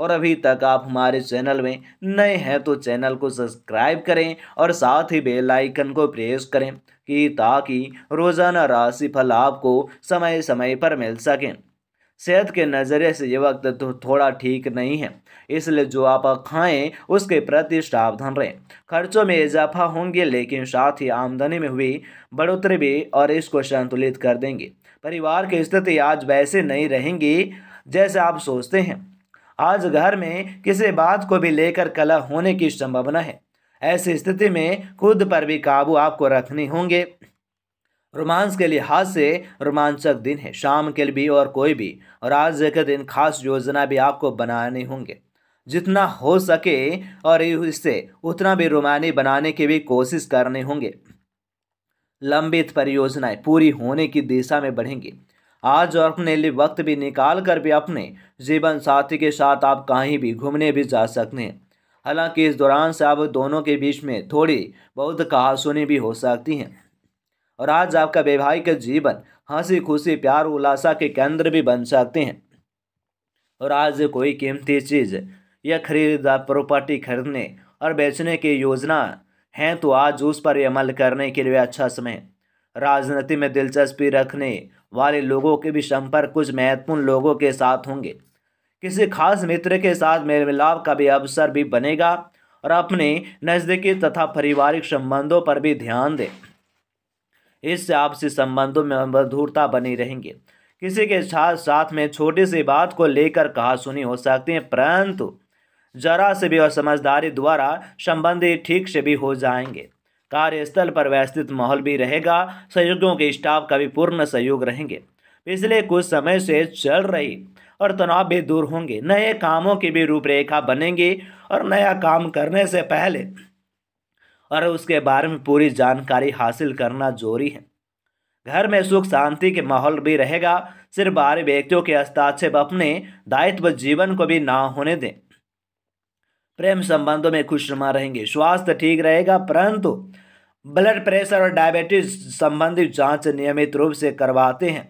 और अभी तक आप हमारे चैनल में नए हैं तो चैनल को सब्सक्राइब करें और साथ ही बेल आइकन को प्रेस करें कि ताकि रोज़ाना राशिफल आपको समय समय पर मिल सकें सेहत के नज़रिए से ये वक्त तो थोड़ा ठीक नहीं है इसलिए जो आप खाएं उसके प्रति सावधान रहें खर्चों में इजाफा होंगे लेकिन साथ ही आमदनी में हुई बढ़ोतरी भी और इसको संतुलित कर देंगे परिवार की स्थिति आज वैसे नहीं रहेंगी जैसे आप सोचते हैं आज घर में किसी बात को भी लेकर कला होने की संभावना है ऐसी स्थिति में खुद पर भी काबू आपको रखने होंगे रोमांस के लिहाज से रोमांचक दिन है शाम के लिए भी और कोई भी और आज के दिन खास योजना भी आपको बनाने होंगे जितना हो सके और इससे उतना भी रोमानी बनाने की भी कोशिश करने होंगे लंबित परियोजनाएं पूरी होने की दिशा में बढ़ेंगी आज और अपने लिए वक्त भी निकाल कर भी अपने जीवन साथी के साथ आप कहीं भी घूमने भी जा सकते हैं हालांकि इस दौरान से आप दोनों के बीच में थोड़ी बहुत कहासुनी भी हो सकती हैं और आज आपका वैवाहिक जीवन हंसी खुशी प्यार उल्लासा के केंद्र भी बन सकते हैं और आज कोई कीमती चीज़ या खरीदा प्रॉपर्टी खरीदने और बेचने की योजना है तो आज उस पर अमल करने के लिए अच्छा समय राजनीति में दिलचस्पी रखने वाले लोगों के भी संपर्क कुछ महत्वपूर्ण लोगों के साथ होंगे किसी खास मित्र के साथ मेल मिलाप का भी अवसर भी बनेगा और अपने नज़दीकी तथा पारिवारिक संबंधों पर भी ध्यान दें इससे आपसी संबंधों में मधुरता बनी रहेंगे किसी के साथ साथ में छोटी सी बात को लेकर कहा सुनी हो सकती है परंतु जरा से भी और समझदारी द्वारा संबंधी ठीक से भी हो जाएंगे कार्यस्थल पर व्यवस्थित माहौल भी रहेगा सहयोगियों के स्टाफ का भी पूर्ण सहयोग रहेंगे पिछले कुछ समय से चल रही और तनाव भी दूर होंगे नए कामों की भी रूपरेखा बनेंगी और नया काम करने से पहले और उसके बारे में पूरी जानकारी हासिल करना जरूरी है घर में सुख शांति के माहौल भी रहेगा सिर्फ बारह व्यक्तियों के हस्ताक्षेप अपने दायित्व जीवन को भी ना होने दें प्रेम संबंधों में खुशनुमा रहेंगे स्वास्थ्य ठीक रहेगा परंतु ब्लड प्रेशर और डायबिटीज संबंधी जांच नियमित रूप से करवाते हैं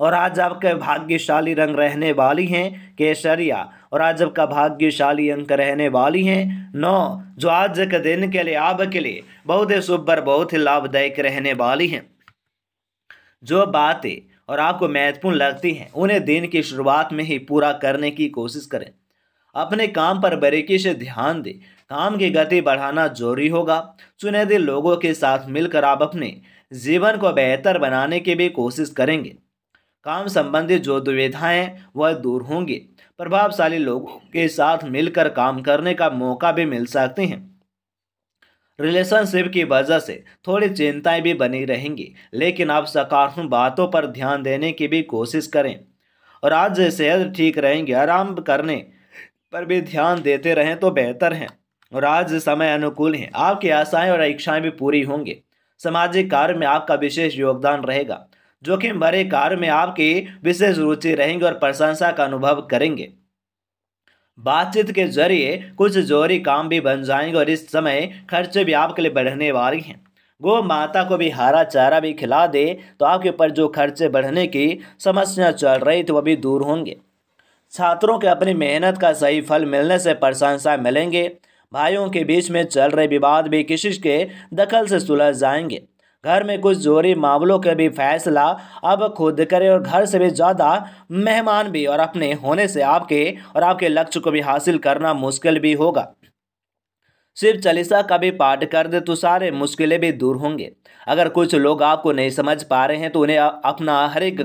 और आज आपके भाग्यशाली रंग रहने वाली हैं केसरिया और आज आपका भाग्यशाली अंक रहने वाली हैं नौ जो आज के दिन के लिए आपके लिए बहुत ही शुभ और बहुत ही लाभदायक रहने वाली हैं जो बातें और आपको महत्वपूर्ण लगती हैं उन्हें दिन की शुरुआत में ही पूरा करने की कोशिश करें अपने काम पर बारीकी से ध्यान दें काम की गति बढ़ाना जरूरी होगा चुनेदे लोगों के साथ मिलकर आप अपने जीवन को बेहतर बनाने की भी कोशिश करेंगे काम संबंधी जो दुविधाएं वह दूर होंगी प्रभावशाली लोगों के साथ मिलकर काम करने का मौका भी मिल सकते हैं रिलेशनशिप की वजह से थोड़ी चिंताएं भी बनी रहेंगी लेकिन आप सकारात्मक बातों पर ध्यान देने की भी कोशिश करें और आज सेहत ठीक रहेंगे आराम करने पर भी ध्यान देते रहें तो बेहतर हैं और आज समय अनुकूल हैं आपकी आशाएं और इच्छाएं भी पूरी होंगी सामाजिक कार्य में आपका विशेष योगदान रहेगा जोखिम भरे कार्य में आपकी विशेष रुचि रहेंगे और प्रशंसा का अनुभव करेंगे बातचीत के जरिए कुछ जोरी काम भी बन जाएंगे और इस समय खर्चे भी आपके लिए बढ़ने वाले हैं गो माता को भी हरा चारा भी खिला दे तो आपके ऊपर जो खर्चे बढ़ने की समस्या चल रही थी वह भी दूर होंगे छात्रों के अपनी मेहनत का सही फल मिलने से प्रशंसा मिलेंगे भाइयों के बीच में चल रहे विवाद भी किसी के दखल से सुलझ जाएंगे घर में कुछ जोरी मामलों का भी फैसला अब खुद करें और घर से भी ज़्यादा मेहमान भी और अपने होने से आपके और आपके लक्ष्य को भी हासिल करना मुश्किल भी होगा सिर्फ चालीसा का भी पाठ कर दे तो सारे मुश्किलें भी दूर होंगे अगर कुछ लोग आपको नहीं समझ पा रहे हैं तो उन्हें अपना हर एक